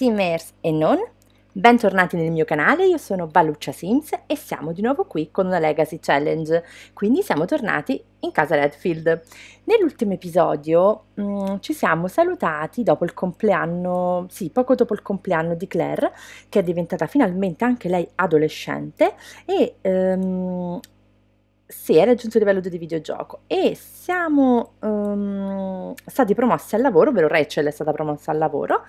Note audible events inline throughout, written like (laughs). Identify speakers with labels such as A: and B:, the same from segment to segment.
A: Simmers e non, bentornati nel mio canale, io sono Baluccia Sims e siamo di nuovo qui con una Legacy Challenge, quindi siamo tornati in casa Redfield. Nell'ultimo episodio mh, mm, ci siamo salutati dopo il compleanno, sì, poco dopo il compleanno di Claire, che è diventata finalmente anche lei adolescente e... Um, si è raggiunto il livello di videogioco e siamo um, stati promossi al lavoro, ovvero Rachel è stata promossa al lavoro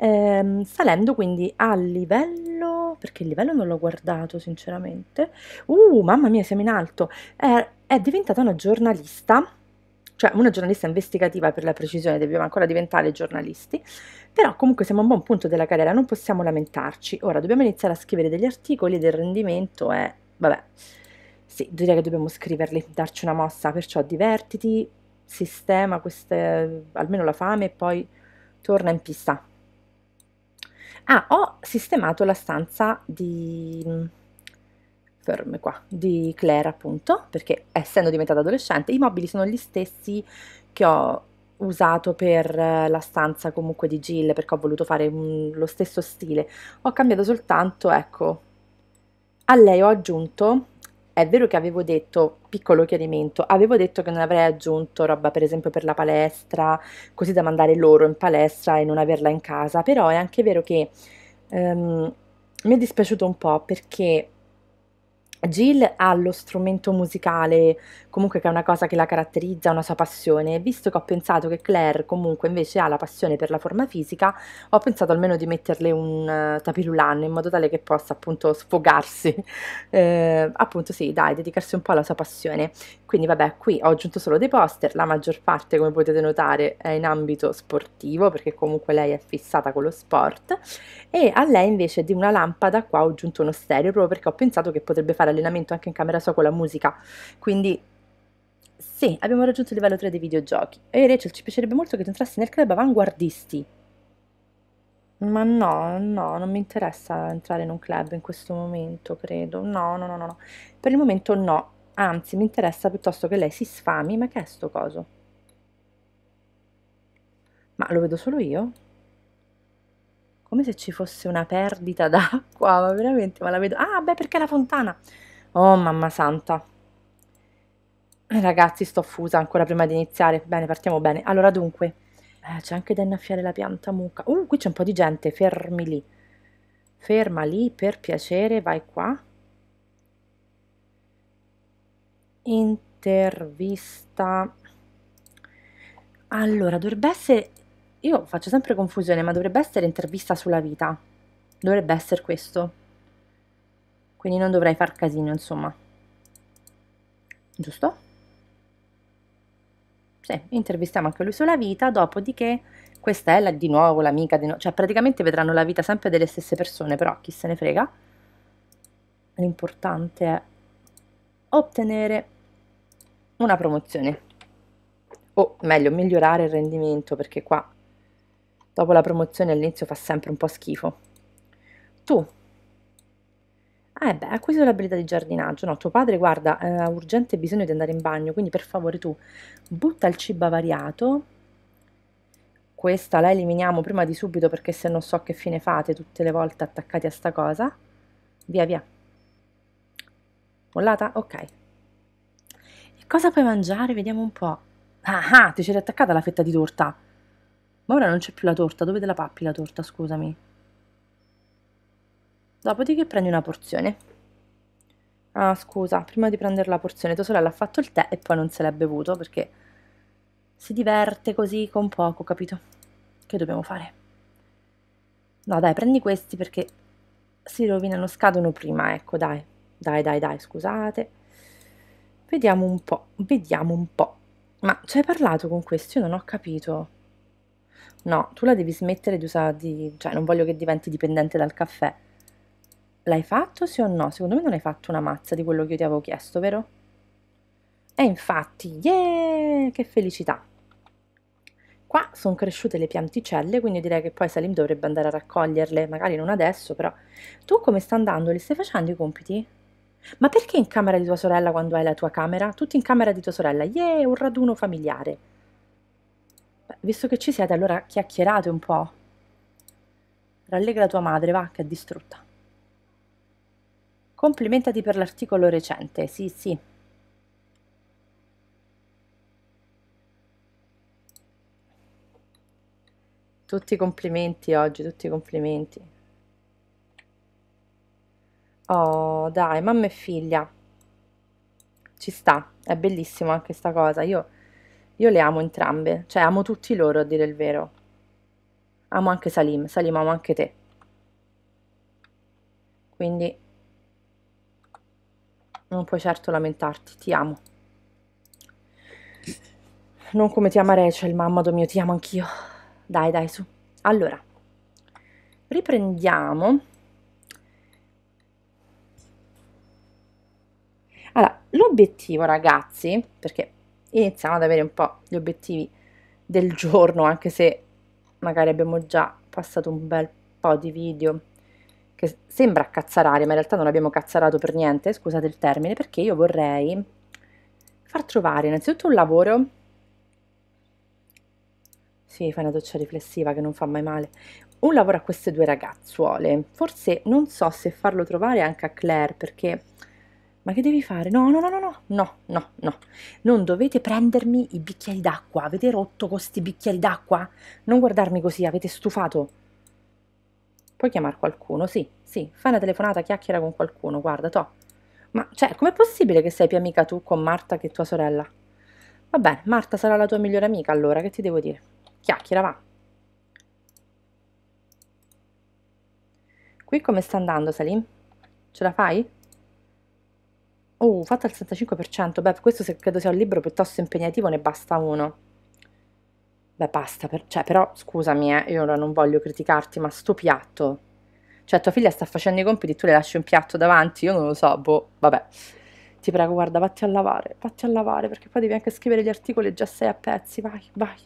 A: ehm, salendo quindi al livello, perché il livello non l'ho guardato sinceramente, uh mamma mia siamo in alto, è, è diventata una giornalista, cioè una giornalista investigativa per la precisione, dobbiamo ancora diventare giornalisti, però comunque siamo a un buon punto della carriera, non possiamo lamentarci. Ora dobbiamo iniziare a scrivere degli articoli del rendimento è, vabbè, sì, direi che dobbiamo scriverli, darci una mossa, perciò divertiti, sistema queste, almeno la fame e poi torna in pista. Ah, ho sistemato la stanza di mm, ferme qua, di Claire appunto, perché essendo diventata adolescente i mobili sono gli stessi che ho usato per eh, la stanza comunque di Jill, perché ho voluto fare un, mm, lo stesso stile. Ho cambiato soltanto, ecco, a lei ho aggiunto, è vero che avevo detto piccolo chiarimento, avevo detto che non avrei aggiunto roba per esempio per la palestra, così da mandare loro in palestra e non averla in casa, però è anche vero che ehm, mi è dispiaciuto un po' perché Jill ha lo strumento musicale, comunque che è una cosa che la caratterizza, una sua passione. Visto che ho pensato che Claire comunque invece ha la passione per la forma fisica, ho pensato almeno di metterle un uh, tapirulan in modo tale che possa appunto sfogarsi. (laughs) Eh, appunto sì, dai, dedicarsi un po' alla sua passione. Quindi vabbè, qui ho aggiunto solo dei poster, la maggior parte come potete notare è in ambito sportivo perché comunque lei è fissata con lo sport e a lei invece di una lampada qua ho aggiunto uno stereo proprio perché ho pensato che potrebbe fare fare allenamento anche in camera sua con la musica. Quindi sì, abbiamo raggiunto il livello 3 dei videogiochi. E Rachel, ci piacerebbe molto che tu entrassi nel club avanguardisti. Ma no, no, non mi interessa entrare in un club in questo momento, credo. No, no, no, no, no. Per il momento no. Anzi, mi interessa piuttosto che lei si sfami. Ma che è sto coso? Ma lo vedo solo io? come se ci fosse una perdita (laughs) d'acqua, ma veramente, ma la vedo... Ah, beh, perché la fontana? Oh, mamma santa. Eh, ragazzi, sto fusa ancora prima di iniziare. Bene, partiamo bene. Allora, dunque, eh, c'è anche da innaffiare la pianta mucca. Uh, qui c'è un po' di gente, fermi lì. Ferma lì, per piacere, vai qua. Intervista. Allora, dovrebbe essere io faccio sempre confusione, ma dovrebbe essere intervista sulla vita. Dovrebbe essere questo. Quindi non dovrei far casino, insomma. Giusto? Sì, intervistiamo anche lui sulla vita, dopodiché questa è la, di nuovo l'amica, di no cioè praticamente vedranno la vita sempre delle stesse persone, però chi se ne frega. L'importante è ottenere una promozione o meglio migliorare il rendimento perché qua Dopo la promozione all'inizio fa sempre un po' schifo. Tu. Eh e beh, acquisito l'abilità di giardinaggio. No, tuo padre, guarda, eh, ha urgente bisogno di andare in bagno, quindi per favore tu butta il cibo avariato. Questa la eliminiamo prima di subito perché se non so che fine fate tutte le volte attaccati a sta cosa. Via, via. Mollata? Ok. E cosa puoi mangiare? Vediamo un po'. Ah, ah, ti c'eri attaccata la fetta di torta. Ma ora non c'è più la torta, dove te la pappi la torta, scusami? Dopodiché prendi una porzione. Ah, scusa, prima di prendere la porzione tua sorella ha fatto il tè e poi non se l'è bevuto perché si diverte così con poco, capito? Che dobbiamo fare? No, dai, prendi questi perché si rovinano, scadono prima, ecco, dai. Dai, dai, dai, scusate. Vediamo un po', vediamo un po'. Ma ci hai parlato con questi? Io non ho capito. No, tu la devi smettere di usare, di, cioè non voglio che diventi dipendente dal caffè. L'hai fatto sì o no? Secondo me non hai fatto una mazza di quello che io ti avevo chiesto, vero? E infatti, yeah, che felicità! Qua sono cresciute le pianticelle, quindi direi che poi Salim dovrebbe andare a raccoglierle, magari non adesso, però... Tu come sta andando? Le stai facendo i compiti? Ma perché in camera di tua sorella quando hai la tua camera? Tutti in camera di tua sorella, yeah, un raduno familiare! visto che ci siete, allora chiacchierate un po'. Rallegra tua madre, va, che è distrutta. Complimentati per l'articolo recente, sì, sì. Tutti i complimenti oggi, tutti i complimenti. Oh, dai, mamma e figlia. Ci sta, è bellissima anche sta cosa. Io io le amo entrambe, cioè amo tutti loro a dire il vero. Amo anche Salim, Salim amo anche te. Quindi non puoi certo lamentarti, ti amo. Non come ti ama Rachel, mamma mio, ti amo anch'io. Dai, dai, su. Allora, riprendiamo. Allora, l'obiettivo, ragazzi, perché iniziamo ad avere un po' gli obiettivi del giorno, anche se magari abbiamo già passato un bel po' di video che sembra cazzarare, ma in realtà non abbiamo cazzarato per niente, scusate il termine, perché io vorrei far trovare innanzitutto un lavoro sì, fai una doccia riflessiva che non fa mai male. Un lavoro a queste due ragazzuole. Forse non so se farlo trovare anche a Claire perché ma che devi fare? No, no, no, no, no, no, no, no. Non dovete prendermi i bicchieri d'acqua. Avete rotto questi bicchieri d'acqua? Non guardarmi così, avete stufato. Puoi chiamare qualcuno? Sì, sì. Fai una telefonata, chiacchiera con qualcuno, guarda, to. Ma, cioè, com'è possibile che sei più amica tu con Marta che tua sorella? Va bene, Marta sarà la tua migliore amica allora, che ti devo dire? Chiacchiera, va. Qui come sta andando, Salim? Ce la fai? Oh, fatta al 65%. Beh, questo se credo sia un libro piuttosto impegnativo ne basta uno. Beh, basta, per, cioè, però scusami, eh, io ora non voglio criticarti, ma sto piatto. Cioè, tua figlia sta facendo i compiti, tu le lasci un piatto davanti, io non lo so, boh, vabbè. Ti prego, guarda, vatti a lavare, vatti a lavare, perché poi devi anche scrivere gli articoli e già sei a pezzi, vai, vai.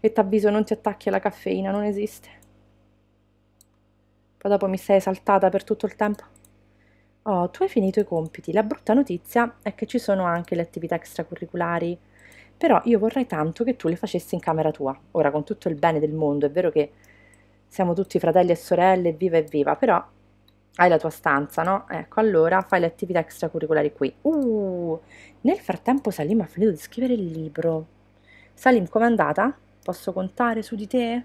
A: E t'avviso, non ti attacchi alla caffeina, non esiste. Poi dopo mi sei esaltata per tutto il tempo. Oh, tu hai finito i compiti. La brutta notizia è che ci sono anche le attività extracurriculari. Però io vorrei tanto che tu le facessi in camera tua. Ora, con tutto il bene del mondo, è vero che siamo tutti fratelli e sorelle, viva e viva, però hai la tua stanza, no? Ecco, allora fai le attività extracurricolari qui. Uh, nel frattempo Salim ha finito di scrivere il libro. Salim, com'è andata? Posso contare su di te?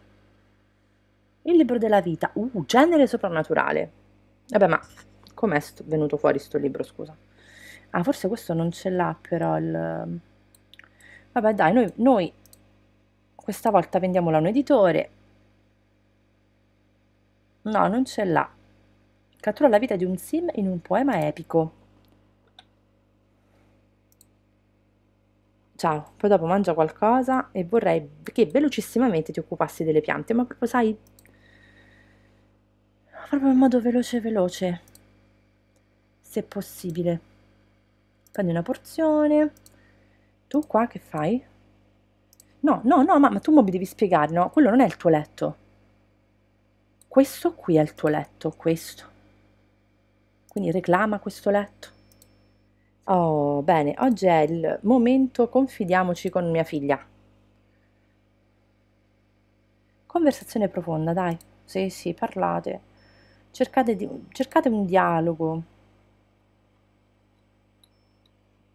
A: Il libro della vita. Uh, genere soprannaturale. Vabbè, ma Com'è venuto fuori sto libro, scusa? Ah, forse questo non ce l'ha però il... Vabbè dai, noi, noi questa volta vendiamolo a un editore. No, non ce l'ha. Cattura la vita di un sim in un poema epico. Ciao, poi dopo mangia qualcosa e vorrei che velocissimamente ti occupassi delle piante, ma proprio sai, proprio in modo veloce veloce se possibile prendi una porzione tu qua che fai? no no no ma, ma tu mi devi spiegare no quello non è il tuo letto questo qui è il tuo letto questo quindi reclama questo letto Oh, bene, oggi è il momento confidiamoci con mia figlia. Conversazione profonda, dai. Sì, sì, parlate. Cercate, di, cercate un dialogo.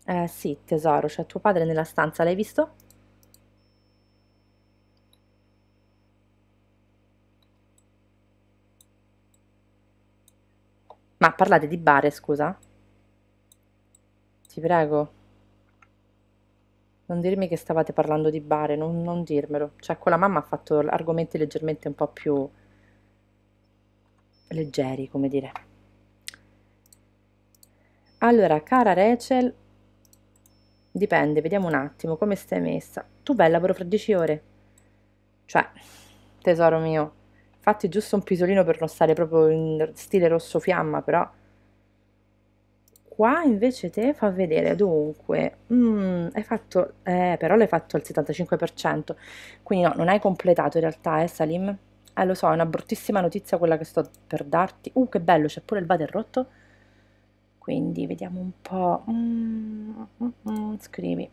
A: Eh sì, tesoro, c'è tuo padre nella stanza, l'hai visto? Ma parlate di bare, scusa? Ti prego. Non dirmi che stavate parlando di bare, non, non dirmelo. Cioè, con la mamma ha fatto argomenti leggermente un po' più leggeri, come dire. Allora, cara Rachel, Dipende, vediamo un attimo come stai messa. Tu vai al lavoro fra 10 ore. Cioè, tesoro mio, fatti giusto un pisolino per non stare proprio in stile rosso fiamma, però qua invece te fa vedere dunque mm, hai fatto eh, però l'hai fatto al 75% quindi no non hai completato in realtà eh Salim eh lo so è una bruttissima notizia quella che sto per darti uh che bello c'è pure il vater rotto quindi vediamo un po' mm, mm, scrivi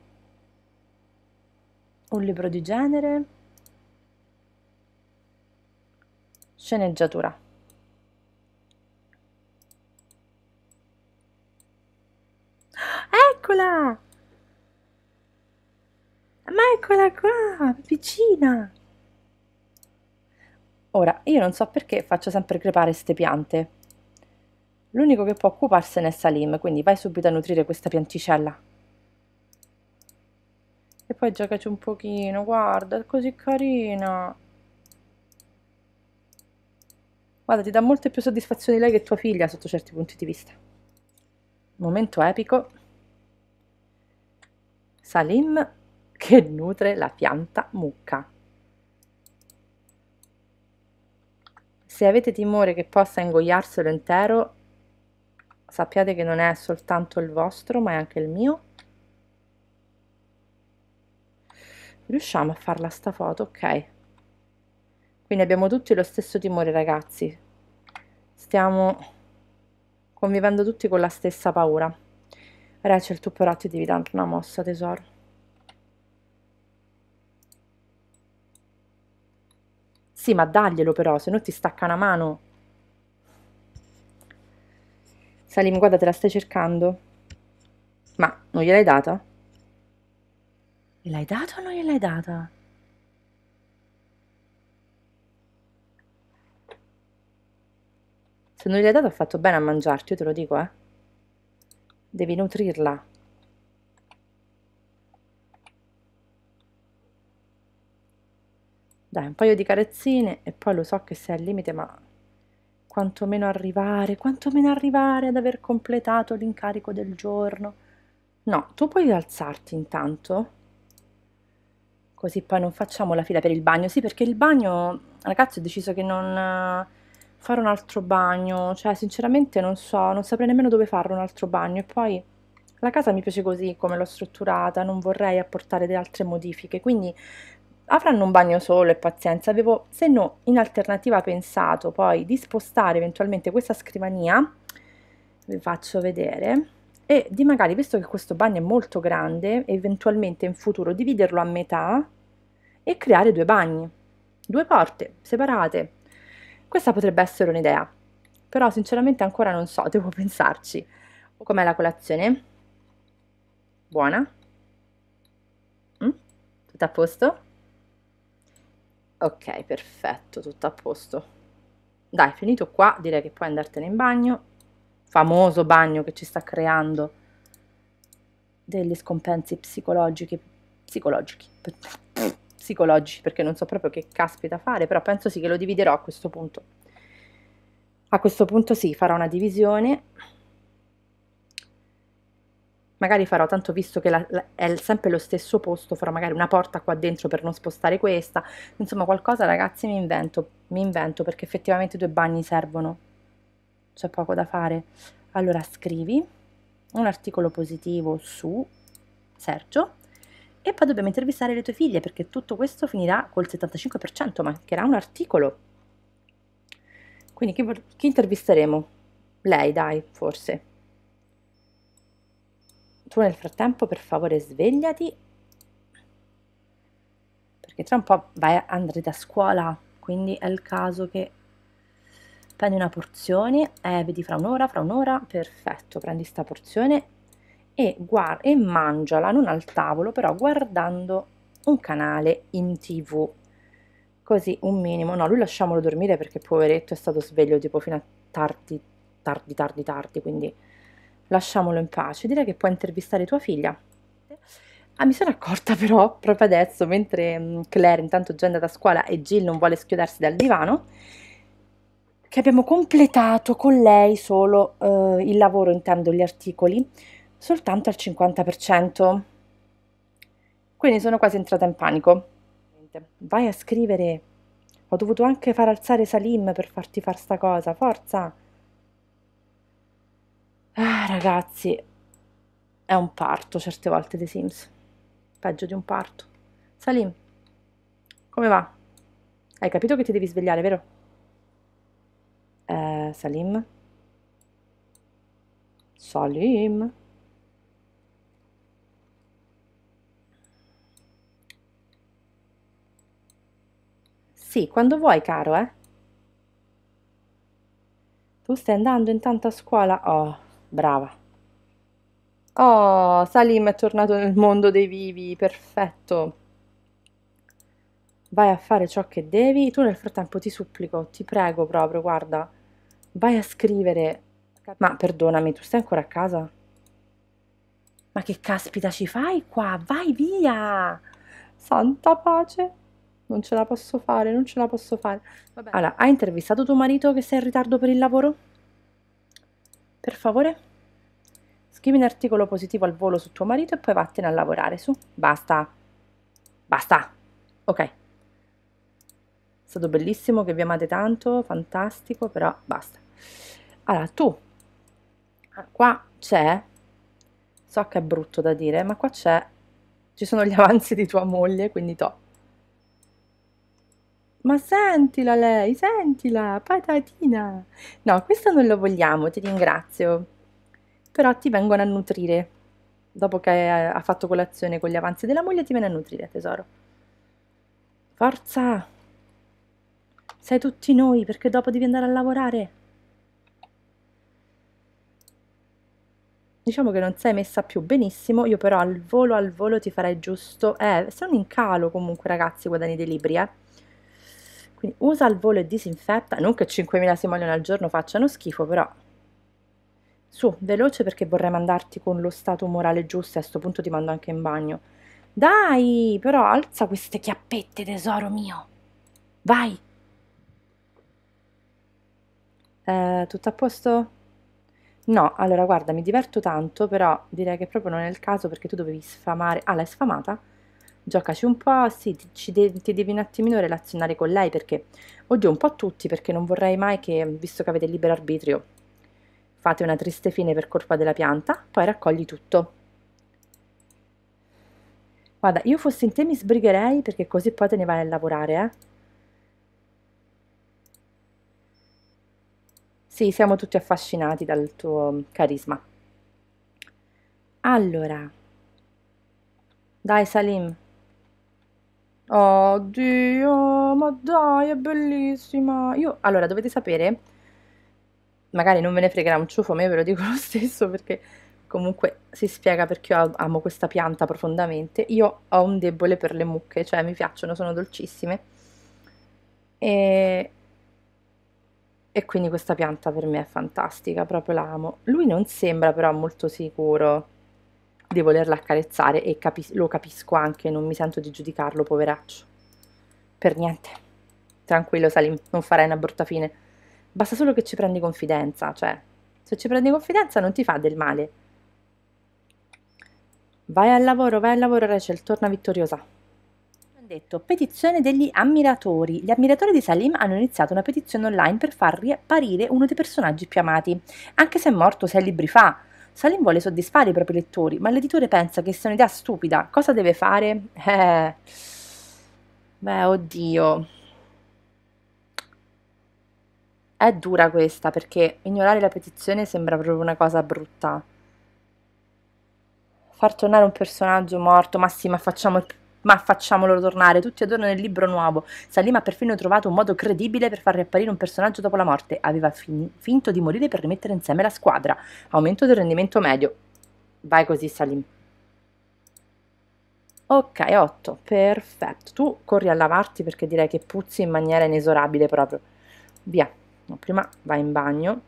A: un libro di genere sceneggiatura eccola ma eccola qua vicina ora io non so perché faccio sempre crepare queste piante L'unico che può occuparsene è Salim, quindi vai subito a nutrire questa pianticella. E poi giocaci un pochino, guarda, è così carina. Guarda, ti dà molte più soddisfazioni lei che tua figlia sotto certi punti di vista. Momento epico. Salim che nutre la pianta mucca. Se avete timore che possa ingoiarselo intero, sappiate che non è soltanto il vostro ma è anche il mio riusciamo a farla sta foto ok quindi abbiamo tutti lo stesso timore ragazzi stiamo convivendo tutti con la stessa paura Rachel tu però ti devi dare una mossa tesoro sì ma daglielo però se no ti stacca una mano Salim, guarda, te la stai cercando. Ma non gliel'hai data? Gliel'hai data o non gliel'hai data? Se non gliel'hai data ha fatto bene a mangiarti, io te lo dico, eh. Devi nutrirla. Dai, un paio di carezzine e poi lo so che sei al limite, ma quantomeno arrivare, quantomeno arrivare ad aver completato l'incarico del giorno. No, tu puoi alzarti intanto. Così poi non facciamo la fila per il bagno. Sì, perché il bagno, ragazzi, ho deciso che non eh, fare un altro bagno, cioè sinceramente non so, non saprei nemmeno dove fare un altro bagno e poi la casa mi piace così come l'ho strutturata, non vorrei apportare delle altre modifiche, quindi Avranno un bagno solo e pazienza, avevo se no in alternativa pensato poi di spostare eventualmente questa scrivania, vi faccio vedere, e di magari, visto che questo bagno è molto grande, eventualmente in futuro dividerlo a metà e creare due bagni, due porte separate. Questa potrebbe essere un'idea, però sinceramente ancora non so, (laughs) devo pensarci. Com'è la colazione? Buona? Mm? Tutto a posto? ok perfetto tutto a posto dai finito qua direi che puoi andartene in bagno famoso bagno che ci sta creando degli scompensi psicologici psicologici psicologici perché non so proprio che caspita fare però penso sì che lo dividerò a questo punto a questo punto sì farò una divisione magari farò, tanto visto che la, la, è sempre lo stesso posto, farò magari una porta qua dentro per non spostare questa, insomma qualcosa ragazzi mi invento, mi invento perché effettivamente due bagni servono, c'è poco da fare. Allora scrivi un articolo positivo su Sergio e poi dobbiamo intervistare le tue figlie perché tutto questo finirà col 75%, mancherà un articolo. Quindi chi, chi intervisteremo? Lei, dai, forse. Tu nel frattempo per favore svegliati, perché tra un po' vai, andrete a scuola, quindi è il caso che prendi una porzione, eh, vedi fra un'ora, fra un'ora, perfetto, prendi sta porzione e, e mangiala, non al tavolo, però guardando un canale in tv, così un minimo, no, lui lasciamolo dormire perché poveretto è stato sveglio tipo fino a tardi, tardi, tardi, tardi, quindi lasciamolo in pace, direi che puoi intervistare tua figlia. Ah, mi sono accorta (laughs) però proprio adesso, mentre mm, Claire intanto già è andata a scuola e Jill non vuole schiodarsi dal divano, che abbiamo completato con lei solo eh, il lavoro, intendo gli articoli, soltanto al 50%. Quindi sono quasi entrata in panico. Vai a scrivere. Ho dovuto anche far alzare Salim per farti fare sta cosa, forza! Ah, ragazzi, è un parto certe volte dei Sims. Peggio di un parto. Salim, come va? Hai capito che ti devi svegliare, vero? Eh, Salim? Salim? Sì, quando vuoi, caro, eh? Tu stai andando intanto a scuola? Oh, Brava. Oh, Salim è tornato nel mondo dei vivi, perfetto. Vai a fare ciò che devi. Tu nel frattempo ti supplico, ti prego proprio, guarda. Vai a scrivere. Ma perdonami, tu stai ancora a casa? Ma che caspita ci fai qua? Vai via! Santa pace! Non ce la posso fare, non ce la posso fare. Vabbè. Allora, hai intervistato tuo marito che sei in ritardo per il lavoro? Per favore? Scrivi un articolo positivo al volo su tuo marito e poi vattene a lavorare su. Basta. Basta. Ok. È stato bellissimo che vi amate tanto, fantastico, però basta. Allora, tu, qua c'è, so che è brutto da dire, ma qua c'è, ci sono gli (laughs) avanzi di tua moglie, quindi top. Ma sentila lei, sentila, patatina. No, questo non lo vogliamo, ti ringrazio. Però ti vengono a nutrire. Dopo che ha fatto colazione con gli avanzi della moglie, ti viene a nutrire, tesoro. Forza! Sei tutti noi, perché dopo devi andare a lavorare. diciamo che non sei messa più benissimo, io però al volo al volo ti farei giusto, eh, sono in calo comunque ragazzi guadagni dei libri, eh. Quindi usa al volo e disinfetta, non che 5.000 simoleoni al giorno facciano schifo, però su, veloce perché vorrei mandarti con lo stato morale giusto e a questo punto ti mando anche in bagno. Dai, però alza queste chiappette, tesoro mio. Vai. Eh, tutto a posto? No, allora guarda, mi diverto tanto, però direi che proprio non è il caso perché tu dovevi sfamare... Ah, l'hai sfamata? giocaci un po', sì, ti, de ti, devi un attimino relazionare con lei perché, oddio, un po' tutti, perché non vorrei mai che, visto che avete il libero arbitrio, fate una triste fine per colpa della pianta, poi raccogli tutto. Guarda, io fossi in te mi sbrigherei perché così poi te ne vai a lavorare, eh. Sì, siamo tutti affascinati dal tuo carisma. Allora, dai Salim, Oddio, ma dai, è bellissima. Io, allora, dovete sapere, magari non ve ne fregherà un ciuffo, ma io ve lo dico (laughs) lo stesso perché comunque si spiega perché io amo questa pianta profondamente. Io ho un debole per le mucche, cioè mi piacciono, sono dolcissime. E, e quindi questa pianta per me è fantastica, proprio l'amo. Lui non sembra però molto sicuro di volerla accarezzare e capi lo capisco anche, non mi sento di giudicarlo, poveraccio. Per niente. Tranquillo Salim, non farai una brutta fine. Basta solo che ci prendi confidenza, cioè, se ci prendi confidenza non ti fa del male. Vai al lavoro, vai al lavoro Rachel, torna vittoriosa. Detto, petizione degli ammiratori. Gli ammiratori di Salim hanno iniziato una petizione online per far riapparire uno dei personaggi più amati, anche se è morto sei libri fa. Salim vuole soddisfare i propri lettori, ma l'editore pensa che sia un'idea stupida. Cosa deve fare? Eh. Beh, oddio. È dura questa perché ignorare la petizione sembra proprio una cosa brutta. Far tornare un personaggio morto, ma sì, ma facciamo il ma facciamolo tornare, tutti adorano il libro nuovo. Salim ha perfino trovato un modo credibile per far riapparire un personaggio dopo la morte. Aveva fin finto di morire per rimettere insieme la squadra. Aumento del rendimento medio. Vai così, Salim. Ok, 8, perfetto. Tu corri a lavarti perché direi che puzzi in maniera inesorabile proprio. Via. No, prima vai in bagno.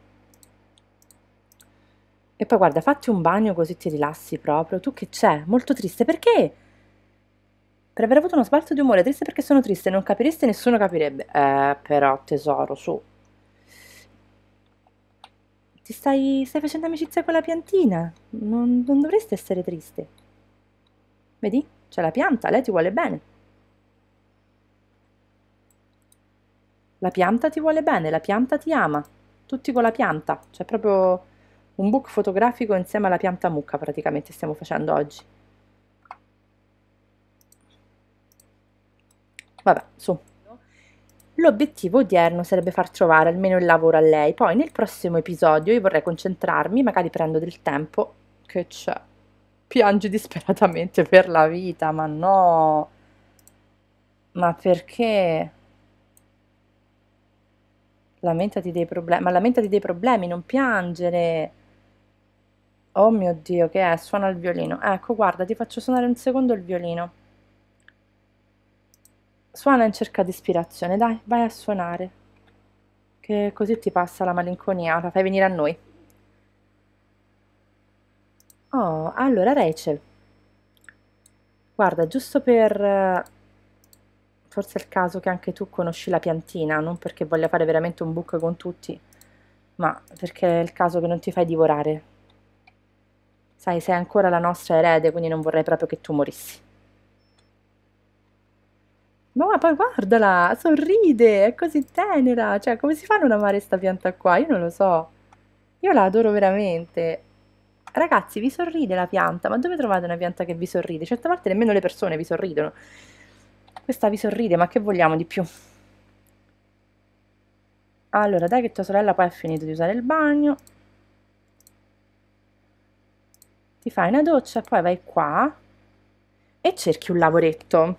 A: E poi guarda, fatti un bagno così ti rilassi proprio. Tu che c'è? Molto triste, perché? Per aver avuto uno sbalzo di umore, triste perché sono triste, non capireste, nessuno capirebbe. Eh, però, tesoro, su. Ti stai, stai facendo amicizia con la piantina. Non, non dovresti essere triste. Vedi? C'è la pianta, lei ti vuole bene. La pianta ti vuole bene, la pianta ti ama. Tutti con la pianta. C'è proprio un book fotografico insieme alla pianta mucca praticamente stiamo facendo oggi. Vabbè, su. L'obiettivo odierno sarebbe far trovare almeno il lavoro a lei, poi nel prossimo episodio io vorrei concentrarmi, magari prendo del tempo, che c'è? Piange disperatamente (laughs) per la vita, ma no! Ma perché? Lamentati dei problemi, ma lamentati dei problemi, non piangere! Oh mio Dio, che è? Suona il violino. Ecco, guarda, ti faccio suonare un secondo il violino. Suona in cerca di ispirazione, dai, vai a suonare, che così ti passa la malinconia, la fai venire a noi. Oh, allora Rachel, guarda, giusto per... Eh, forse è il caso che anche tu conosci la piantina, non perché voglia fare veramente un book con tutti, ma perché è il caso che non ti fai divorare. Sai, sei ancora la nostra erede, quindi non vorrei proprio che tu morissi. Ma poi guardala, sorride, è così tenera. Cioè, come si fa a non amare questa pianta qua? Io non lo so. Io la adoro veramente. Ragazzi, vi sorride la pianta. Ma dove trovate una pianta che vi sorride? Certe volte nemmeno le persone vi sorridono. Questa vi sorride, ma che vogliamo di più? Allora, dai che tua sorella poi ha finito di usare il bagno. Ti fai una doccia, poi vai qua e cerchi un lavoretto.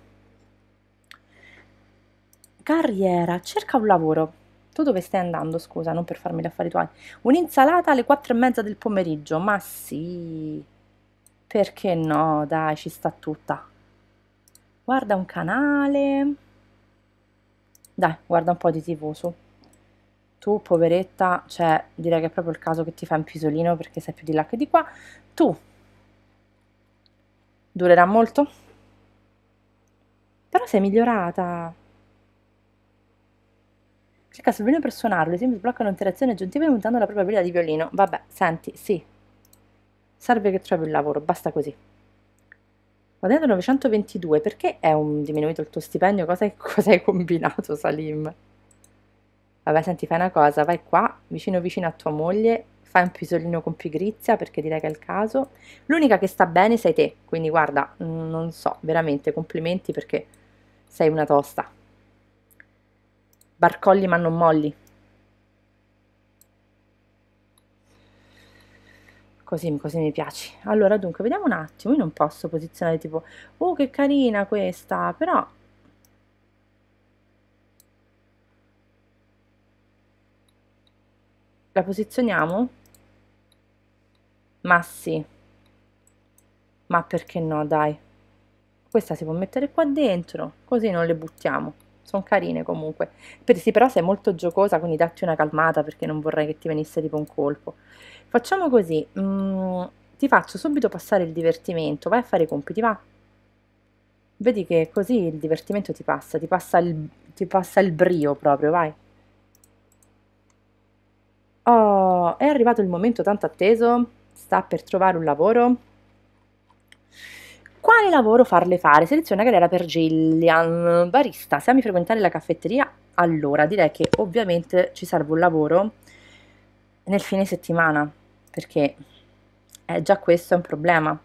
A: Carriera, cerca un lavoro. Tu dove stai andando, scusa, non per farmi gli affari tuoi. Un'insalata alle quattro e mezza del pomeriggio, ma sì. Perché no, dai, ci sta tutta. Guarda un canale. Dai, guarda un po' di tv su. Tu, poveretta, cioè, direi che è proprio il caso che ti fai un pisolino perché sei più di là che di qua. Tu. Durerà molto? Però sei migliorata. Clicca sul violino per suonarlo, esempio sbloccano interazioni aggiuntive aumentando la propria probabilità di violino. Vabbè, senti, sì. Serve che trovi un lavoro, basta così. Guadagnando 922, perché è un diminuito il tuo stipendio? Cosa, (laughs) cosa hai combinato, Salim? Vabbè, senti, fai una cosa, vai qua, vicino vicino a tua moglie, fai un pisolino con pigrizia perché direi che è il caso. L'unica che sta bene sei te, quindi guarda, non so, veramente complimenti perché sei una tosta. Barcolli ma non molli. Così, così mi piace. Allora, dunque, vediamo un attimo. Io non posso posizionare tipo, oh che carina questa, però... La posizioniamo? Ma sì. Ma perché no, dai. Questa si può mettere qua dentro, così non le buttiamo sono carine comunque. Per sì, però sei molto giocosa, quindi datti una calmata perché non vorrei che ti venisse tipo un colpo. Facciamo così, mm, ti faccio subito passare il divertimento, vai a fare i compiti, va. Vedi che così il divertimento ti passa, ti passa il, ti passa il brio proprio, vai. Oh, è arrivato il momento tanto atteso, sta per trovare un lavoro. Quale lavoro farle fare? Seleziona galera per Gillian. Barista, se ami frequentare la caffetteria, allora direi che ovviamente ci serve un lavoro nel fine settimana, perché è eh, già questo è un problema.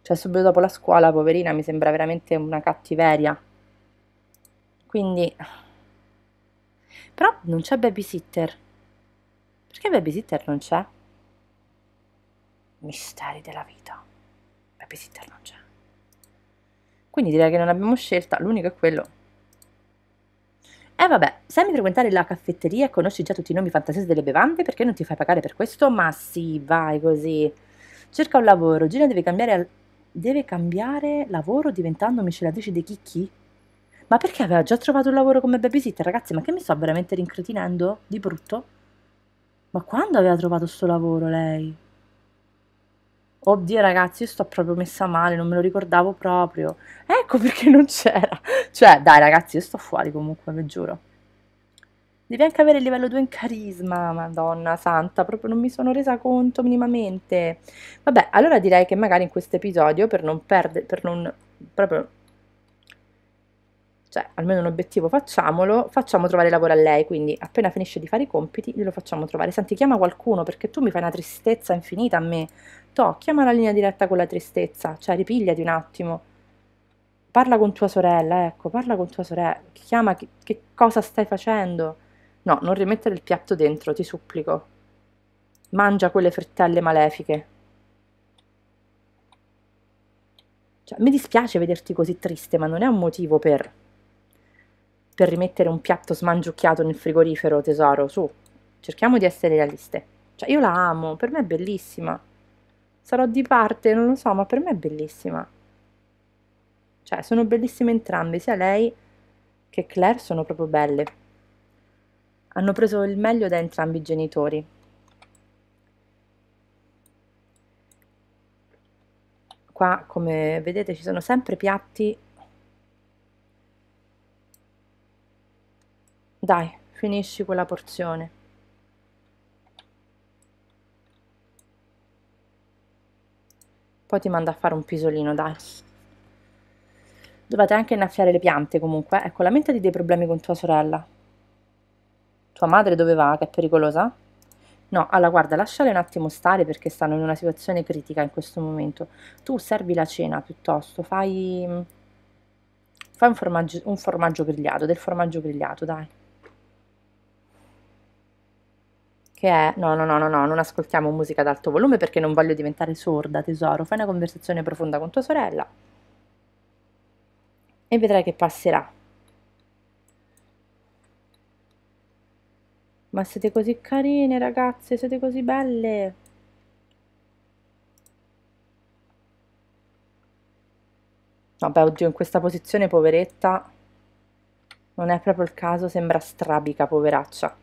A: Cioè subito dopo la scuola, poverina, mi sembra veramente una cattiveria. Quindi... Però non c'è babysitter. Perché babysitter non c'è? Misteri della vita. Babysitter non c'è. Quindi direi che non abbiamo scelta, l'unico è quello. E eh vabbè, semi frequentare la caffetteria e conosci già tutti i nomi fantasiosi delle bevande, perché non ti fai pagare per questo? Ma sì, vai così. Cerca un lavoro, Gina deve cambiare, al... deve cambiare lavoro diventando miscelatrice dei chicchi? Ma perché aveva già trovato un lavoro come babysitter, ragazzi? Ma che mi sto veramente rincretinendo? Di brutto? Ma quando aveva trovato sto lavoro lei? Oddio ragazzi, io sto proprio messa male, non me lo ricordavo proprio. Ecco perché non c'era. Cioè, dai ragazzi, io sto fuori comunque, vi giuro. Devi anche avere il livello 2 in carisma, madonna santa, proprio non mi sono resa conto minimamente. Vabbè, allora direi che magari in questo episodio, per non perdere, per non... proprio... Cioè, almeno un obiettivo facciamolo, facciamo trovare lavoro a lei, quindi appena finisce di fare i compiti glielo facciamo trovare. Senti, chiama qualcuno perché tu mi fai una tristezza infinita a me. Toh, chiama la linea diretta con la tristezza, cioè ripigliati un attimo. Parla con tua sorella, ecco, parla con tua sorella, chiama che, che cosa stai facendo. No, non rimettere il piatto dentro, ti supplico. Mangia quelle frittelle malefiche. Cioè, mi dispiace vederti così triste, ma non è un motivo per, per rimettere un piatto smangiucchiato nel frigorifero, tesoro. Su, cerchiamo di essere realiste. Cioè, io la amo, per me è bellissima sarò di parte, non lo so, ma per me è bellissima. Cioè, sono bellissime entrambe, sia lei che Claire sono proprio belle. Hanno preso il meglio da entrambi i genitori. Qua, come vedete, ci sono sempre piatti. Dai, finisci quella porzione. Poi ti mando a fare un pisolino, dai. Dovete anche innaffiare le piante comunque. Ecco, lamentati dei problemi con tua sorella. Tua madre dove va? Che è pericolosa? No, allora guarda, lasciale un attimo stare perché stanno in una situazione critica in questo momento. Tu servi la cena piuttosto, fai, mm, fai un, formaggio, un formaggio grigliato, del formaggio grigliato, dai. che è no, no, no, no, no, non ascoltiamo musica ad alto volume perché non voglio diventare sorda, tesoro, fai una conversazione profonda con tua sorella e vedrai che passerà. Ma siete così carine ragazze, siete così belle. Vabbè, oddio, in questa posizione poveretta non è proprio il caso, sembra strabica, poveraccia.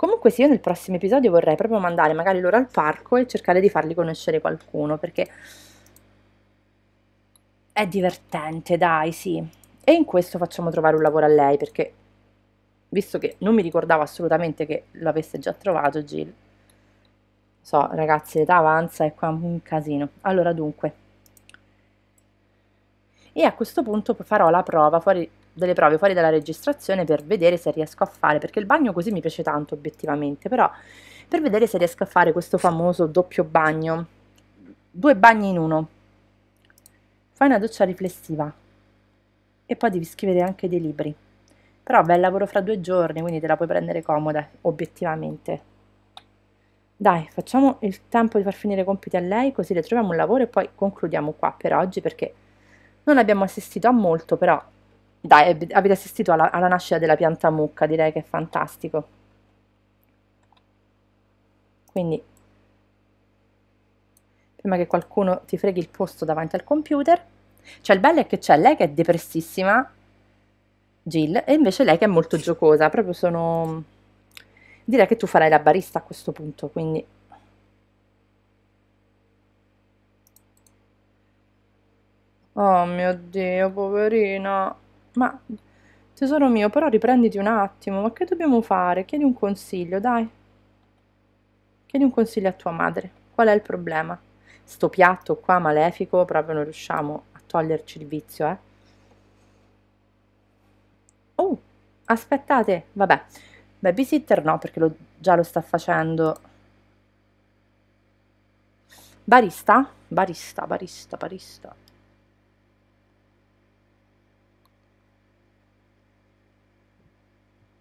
A: Comunque sì, io nel prossimo episodio vorrei proprio mandare magari loro al parco e cercare di farli conoscere qualcuno, perché è divertente, dai, sì. E in questo facciamo trovare un lavoro a lei, perché visto che non mi ricordavo assolutamente che lo avesse già trovato Jill. So, ragazzi, l'età avanza è qua un casino. Allora, dunque. E a questo punto farò la prova fuori delle prove fuori dalla registrazione per vedere se riesco a fare, perché il bagno così mi piace tanto obiettivamente, però per vedere se riesco a fare questo famoso doppio bagno, due bagni in uno. Fai una doccia riflessiva e poi devi scrivere anche dei libri. Però bel lavoro fra due giorni, quindi te la puoi prendere comoda, obiettivamente. Dai, facciamo il tempo di far finire i compiti a lei, così le troviamo un lavoro e poi concludiamo qua per oggi perché non abbiamo assistito a molto, però dai, avete assistito alla, alla nascita della pianta mucca, direi che è fantastico. Quindi, prima che qualcuno ti freghi il posto davanti al computer, cioè il bello è che c'è lei che è depressissima, Jill, e invece lei che è molto giocosa, proprio sono... Direi che tu farai la barista a questo punto, quindi... Oh mio Dio, poverina. Ma tesoro mio, però riprenditi un attimo, ma che dobbiamo fare? Chiedi un consiglio, dai. Chiedi un consiglio a tua madre. Qual è il problema? Sto piatto qua malefico, proprio non riusciamo a toglierci il vizio, eh. Oh, aspettate, vabbè. Babysitter no, perché lo, già lo sta facendo. Barista? Barista, barista, barista.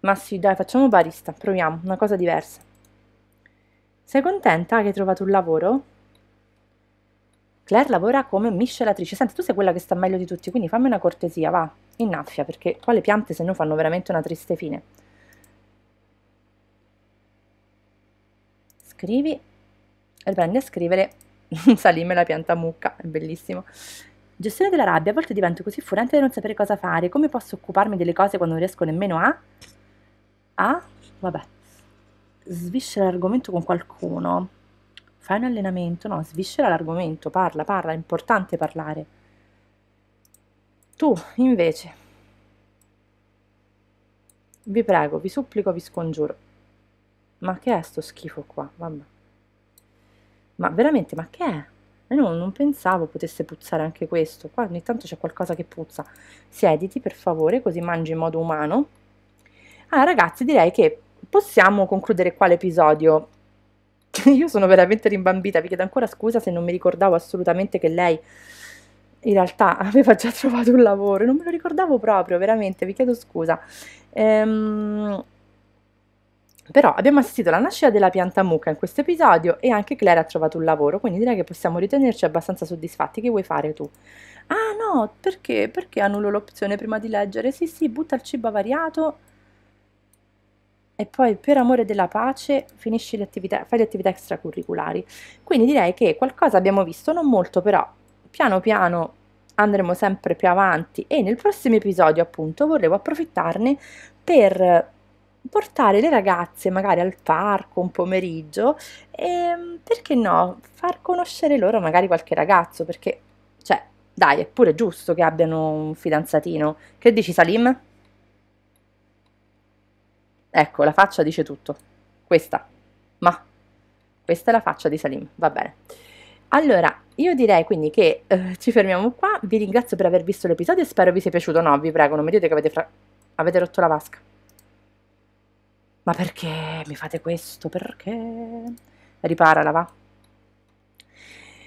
A: Ma sì, dai, facciamo barista, proviamo, una cosa diversa. Sei contenta che hai trovato un lavoro? Claire lavora come miscelatrice. Senti, tu sei quella che sta meglio di tutti, quindi fammi una cortesia, va, innaffia, perché qua le piante se no fanno veramente una triste fine. Scrivi e prendi a scrivere (laughs) Salime la pianta mucca, è bellissimo. Gestione della rabbia, a volte divento così furente da non sapere cosa fare, come posso occuparmi delle cose quando non riesco nemmeno a a, vabbè, sviscera l'argomento con qualcuno, fai un allenamento, no, sviscera l'argomento, parla, parla, è importante parlare. Tu, invece, vi prego, vi supplico, vi scongiuro, ma che è sto schifo qua, vabbè. Ma veramente, ma che è? No, non pensavo potesse puzzare anche questo. Qua ogni tanto c'è qualcosa che puzza. Siediti per favore, così mangi in modo umano. Allora ah, ragazzi, direi che possiamo concludere qua l'episodio. (laughs) Io sono veramente rimbambita, vi chiedo ancora scusa se non mi ricordavo assolutamente che lei in realtà (laughs) aveva già trovato un lavoro, non me lo ricordavo proprio, veramente, vi chiedo scusa. Ehm, però abbiamo assistito alla nascita della pianta mucca in questo episodio e anche Claire ha trovato un lavoro, quindi direi che possiamo ritenerci abbastanza soddisfatti. Che vuoi fare tu? Ah no, perché? Perché annullo l'opzione prima di leggere? Sì, sì, butta il cibo avariato e poi per amore della pace finisci le attività, fai le attività extracurriculari. Quindi direi che qualcosa abbiamo visto, non molto però, piano piano andremo sempre più avanti e nel prossimo episodio appunto vorrei approfittarne per portare le ragazze magari al parco un pomeriggio e perché no far conoscere loro magari qualche ragazzo perché cioè dai è pure giusto che abbiano un fidanzatino che dici Salim? Ecco, la faccia dice tutto. Questa. Ma. Questa è la faccia di Salim, va bene. Allora, io direi quindi che eh, ci fermiamo qua. Vi ringrazio per aver visto l'episodio e spero vi sia piaciuto. No, vi prego, non mi dite che avete, fra... avete rotto la vasca. Ma perché mi fate questo? Perché? Riparala, va.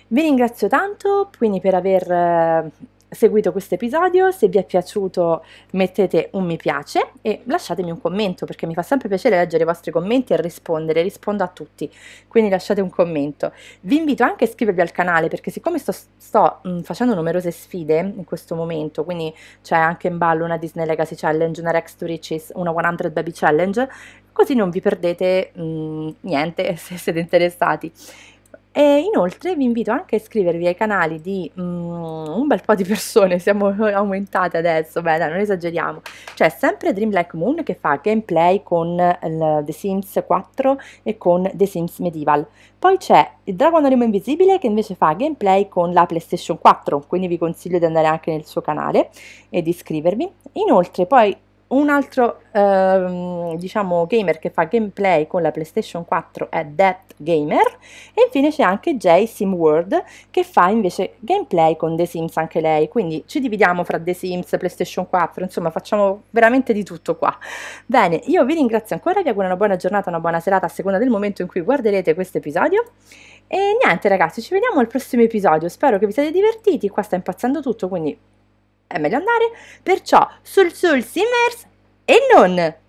A: Vi ringrazio tanto quindi per aver eh, seguito questo episodio, se vi è piaciuto mettete un mi piace e lasciatemi un commento perché mi fa sempre piacere leggere i vostri commenti e rispondere, rispondo a tutti, quindi lasciate un commento. Vi invito anche a iscrivervi al canale perché siccome sto, sto mh, facendo numerose sfide in questo momento, quindi c'è anche in ballo una Disney Legacy Challenge, una Rex to Riches, una 100 Baby Challenge, così non vi perdete mh, niente (laughs) se siete interessati. E inoltre vi invito anche a iscrivervi ai canali di mm, un bel po' di persone, (laughs) siamo aumentate adesso, beh dai, non esageriamo. C'è cioè, sempre Dream Black Moon che fa gameplay con il, The Sims 4 e con The Sims Medieval. Poi c'è il Dragon Rimo Invisibile che invece fa gameplay con la PlayStation 4, quindi vi consiglio di andare anche nel suo canale e di iscrivervi. Inoltre poi un altro ehm, diciamo, gamer che fa gameplay con la PlayStation 4 è Death Gamer e infine c'è anche Jay Simworld che fa invece gameplay con The Sims anche lei, quindi ci dividiamo fra The Sims, e PlayStation 4, insomma facciamo veramente di tutto qua. Bene, io vi ringrazio ancora, vi auguro una buona giornata, una buona serata a seconda del momento in cui guarderete questo episodio e niente ragazzi, ci vediamo al prossimo episodio, spero che vi siate divertiti, qua sta impazzando tutto, quindi è meglio andare, perciò sul sul simmers e non.